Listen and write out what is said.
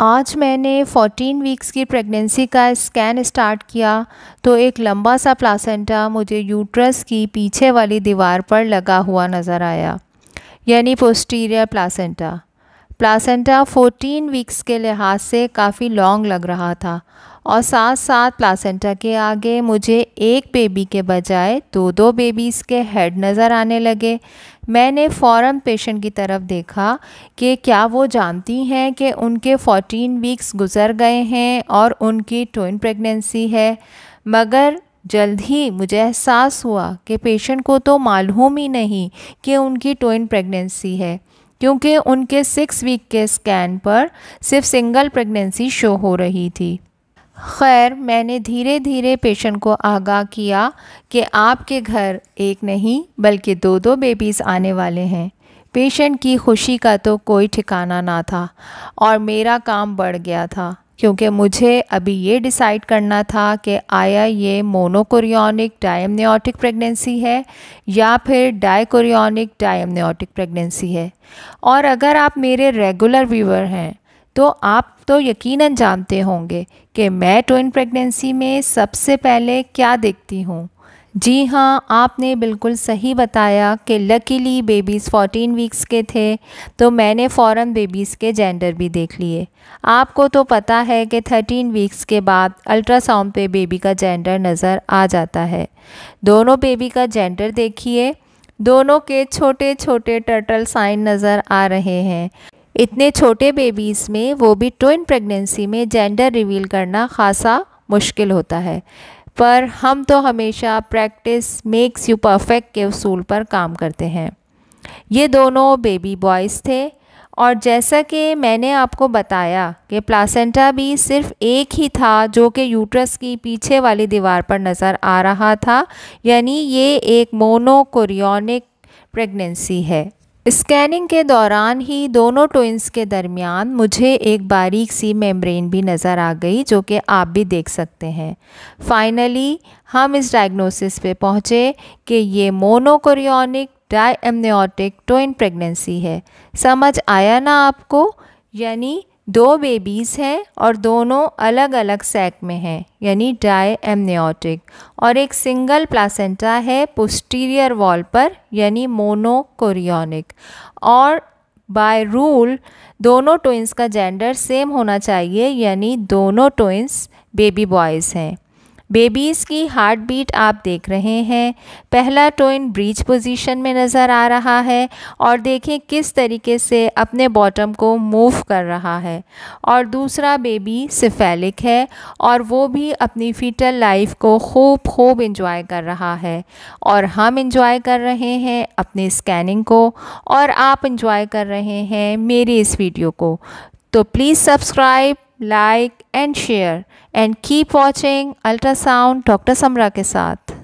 आज मैंने 14 वीक्स की प्रेगनेंसी का स्कैन स्टार्ट किया तो एक लंबा सा प्लासेंटा मुझे यूट्रस की पीछे वाली दीवार पर लगा हुआ नज़र आया यानी पोस्टीरियर प्लासेंटा प्लासेंटा 14 वीक्स के लिहाज से काफ़ी लॉन्ग लग रहा था और साथ साथ प्लासेंटा के आगे मुझे एक बेबी के बजाय दो दो बेबीज़ के हेड नज़र आने लगे मैंने फ़ौरन पेशेंट की तरफ देखा कि क्या वो जानती हैं कि उनके 14 वीक्स गुजर गए हैं और उनकी ट्विन प्रेगनेंसी है मगर जल्द ही मुझे एहसास हुआ कि पेशेंट को तो मालूम ही नहीं कि उनकी ट्विन प्रेगनेंसी है क्योंकि उनके सिक्स वीक के स्कैन पर सिर्फ सिंगल प्रेगनेंसी शो हो रही थी खैर मैंने धीरे धीरे पेशेंट को आगाह किया कि आपके घर एक नहीं बल्कि दो दो बेबीज़ आने वाले हैं पेशेंट की खुशी का तो कोई ठिकाना ना था और मेरा काम बढ़ गया था क्योंकि मुझे अभी ये डिसाइड करना था कि आया ये मोनोकोरियोनिक डायमनियोटिक प्रेगनेंसी है या फिर डायकोरियोनिक डायमनियोटिक प्रेगनेंसी है और अगर आप मेरे रेगुलर व्यूवर हैं तो आप तो यकीनन जानते होंगे कि मैं ट्विन प्रेगनेंसी में सबसे पहले क्या देखती हूँ जी हाँ आपने बिल्कुल सही बताया कि लकीली बेबीज़ फ़ोटीन वीक्स के थे तो मैंने फ़ौर बेबीज़ के जेंडर भी देख लिए आपको तो पता है कि थर्टीन वीक्स के बाद अल्ट्रासाउंड पे बेबी का जेंडर नज़र आ जाता है दोनों बेबी का जेंडर देखिए दोनों के छोटे छोटे टर्टल साइन नज़र आ रहे हैं इतने छोटे बेबीज़ में वो भी ट्विन प्रेगनेंसी में जेंडर रिवील करना खासा मुश्किल होता है पर हम तो हमेशा प्रैक्टिस मेक्स यू परफेक्ट के उसूल पर काम करते हैं ये दोनों बेबी बॉयज़ थे और जैसा कि मैंने आपको बताया कि प्लासेंटा भी सिर्फ एक ही था जो कि यूट्रस की पीछे वाली दीवार पर नज़र आ रहा था यानी ये एक मोनोकोरियोनिक प्रेगनेंसी है स्कैनिंग के दौरान ही दोनों ट्विंस के दरमियान मुझे एक बारीक सी मेम्ब्रेन भी नज़र आ गई जो कि आप भी देख सकते हैं फाइनली हम इस डायग्नोसिस पे पहुँचे कि ये monochorionic diamniotic twin pregnancy है समझ आया ना आपको यानी दो बेबीज़ हैं और दोनों अलग अलग सैक में हैं यानी डाई एमनियोटिक और एक सिंगल प्लासेंटा है पोस्टीरियर वॉल पर यानी मोनोकोरियोनिक और बाय रूल दोनों ट्विंस का जेंडर सेम होना चाहिए यानी दोनों ट्विंस बेबी बॉयज़ हैं बेबीज़ की हार्ट बीट आप देख रहे हैं पहला टो इन ब्रीच पोजीशन में नज़र आ रहा है और देखें किस तरीके से अपने बॉटम को मूव कर रहा है और दूसरा बेबी सिफेलिक है और वो भी अपनी फीटल लाइफ को खूब खूब इंजॉय कर रहा है और हम इंजॉय कर रहे हैं अपने स्कैनिंग को और आप इंजॉय कर रहे हैं मेरी इस वीडियो को तो please subscribe like and share and keep watching ultrasound doctor Samra के साथ